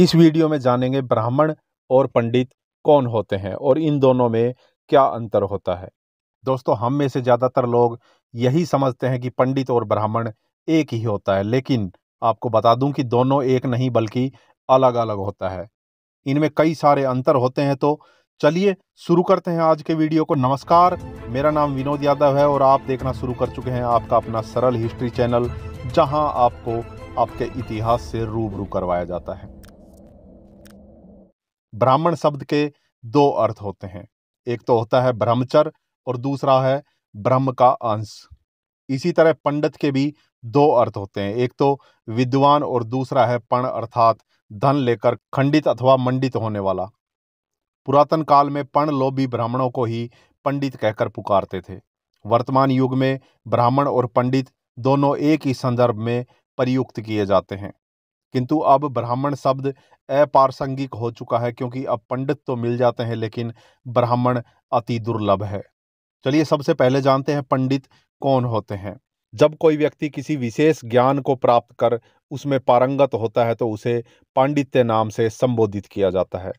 इस वीडियो में जानेंगे ब्राह्मण और पंडित कौन होते हैं और इन दोनों में क्या अंतर होता है दोस्तों हम में से ज़्यादातर लोग यही समझते हैं कि पंडित और ब्राह्मण एक ही होता है लेकिन आपको बता दूं कि दोनों एक नहीं बल्कि अलग अलग होता है इनमें कई सारे अंतर होते हैं तो चलिए शुरू करते हैं आज के वीडियो को नमस्कार मेरा नाम विनोद यादव है और आप देखना शुरू कर चुके हैं आपका अपना सरल हिस्ट्री चैनल जहां आपको आपके इतिहास से रूबरू करवाया जाता है ब्राह्मण शब्द के दो अर्थ होते हैं एक तो होता है ब्रह्मचर और दूसरा है ब्रह्म का अंश इसी तरह पंडित के भी दो अर्थ होते हैं एक तो विद्वान और दूसरा है पण अर्थात धन लेकर खंडित अथवा मंडित होने वाला पुरातन काल में पण लोभी ब्राह्मणों को ही पंडित कहकर पुकारते थे वर्तमान युग में ब्राह्मण और पंडित दोनों एक ही संदर्भ में प्रयुक्त किए जाते हैं किंतु अब ब्राह्मण शब्द अपारसंगिक हो चुका है क्योंकि अब पंडित तो मिल जाते हैं लेकिन ब्राह्मण अति दुर्लभ है चलिए सबसे पहले जानते हैं पंडित कौन होते हैं जब कोई व्यक्ति किसी विशेष ज्ञान को प्राप्त कर उसमें पारंगत होता है तो उसे पांडित्य नाम से संबोधित किया जाता है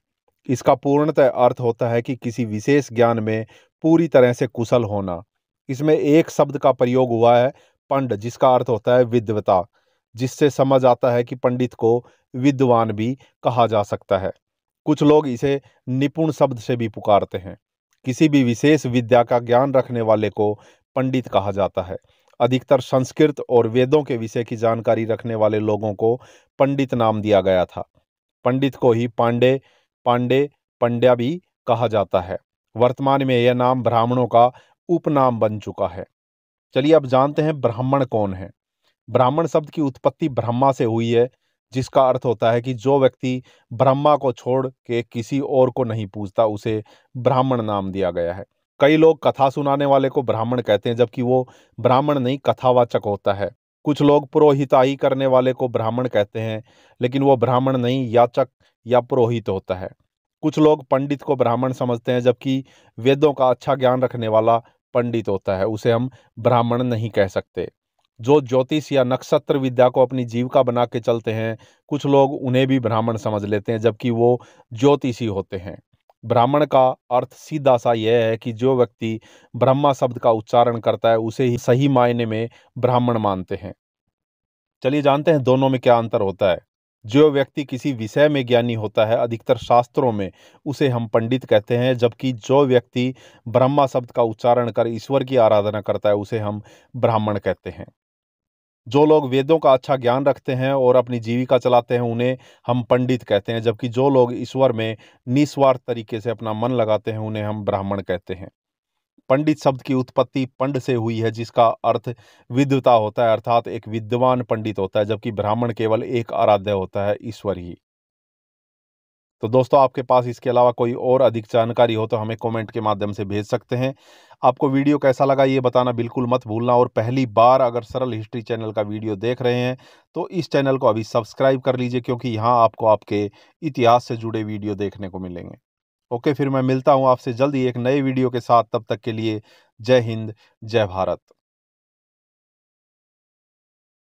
इसका पूर्णतः अर्थ होता है कि किसी विशेष ज्ञान में पूरी तरह से कुशल होना इसमें एक शब्द का प्रयोग हुआ है पंड जिसका अर्थ होता है विद्वता जिससे समझ आता है कि पंडित को विद्वान भी कहा जा सकता है कुछ लोग इसे निपुण शब्द से भी पुकारते हैं किसी भी विशेष विद्या का ज्ञान रखने वाले को पंडित कहा जाता है अधिकतर संस्कृत और वेदों के विषय की जानकारी रखने वाले लोगों को पंडित नाम दिया गया था पंडित को ही पांडे पांडे पंड्या भी कहा जाता है वर्तमान में यह नाम ब्राह्मणों का उपनाम बन चुका है चलिए अब जानते हैं ब्राह्मण कौन है ब्राह्मण शब्द की उत्पत्ति ब्रह्मा से हुई है जिसका अर्थ होता है कि जो व्यक्ति ब्रह्मा को छोड़ के किसी और को नहीं पूजता उसे ब्राह्मण नाम दिया गया है कई लोग कथा सुनाने वाले को ब्राह्मण कहते हैं जबकि वो ब्राह्मण नहीं कथावाचक होता है कुछ लोग पुरोहिताई करने वाले को ब्राह्मण कहते हैं लेकिन वो ब्राह्मण नहीं याचक या पुरोहित होता है कुछ लोग पंडित को ब्राह्मण समझते हैं जबकि वेदों का अच्छा ज्ञान रखने वाला पंडित होता है उसे हम ब्राह्मण नहीं कह सकते जो ज्योतिष या नक्षत्र विद्या को अपनी जीविका बना के चलते हैं कुछ लोग उन्हें भी ब्राह्मण समझ लेते हैं जबकि वो ज्योतिषी होते हैं ब्राह्मण का अर्थ सीधा सा यह है कि जो व्यक्ति ब्रह्मा शब्द का उच्चारण करता है उसे ही सही मायने में ब्राह्मण मानते हैं चलिए जानते हैं दोनों में क्या अंतर होता है जो व्यक्ति किसी विषय में ज्ञानी होता है अधिकतर शास्त्रों में उसे हम पंडित कहते हैं जबकि जो व्यक्ति ब्रह्मा शब्द का उच्चारण कर ईश्वर की आराधना करता है उसे हम ब्राह्मण कहते हैं जो लोग वेदों का अच्छा ज्ञान रखते हैं और अपनी जीविका चलाते हैं उन्हें हम पंडित कहते हैं जबकि जो लोग ईश्वर में निस्वार्थ तरीके से अपना मन लगाते हैं उन्हें हम ब्राह्मण कहते हैं पंडित शब्द की उत्पत्ति पंड से हुई है जिसका अर्थ विद्वता होता है अर्थात एक विद्वान पंडित होता है जबकि ब्राह्मण केवल एक आराध्य होता है ईश्वर ही तो दोस्तों आपके पास इसके अलावा कोई और अधिक जानकारी हो तो हमें कमेंट के माध्यम से भेज सकते हैं आपको वीडियो कैसा लगा ये बताना बिल्कुल मत भूलना और पहली बार अगर सरल हिस्ट्री चैनल का वीडियो देख रहे हैं तो इस चैनल को अभी सब्सक्राइब कर लीजिए क्योंकि यहाँ आपको आपके इतिहास से जुड़े वीडियो देखने को मिलेंगे ओके फिर मैं मिलता हूँ आपसे जल्दी एक नए वीडियो के साथ तब तक के लिए जय हिंद जय भारत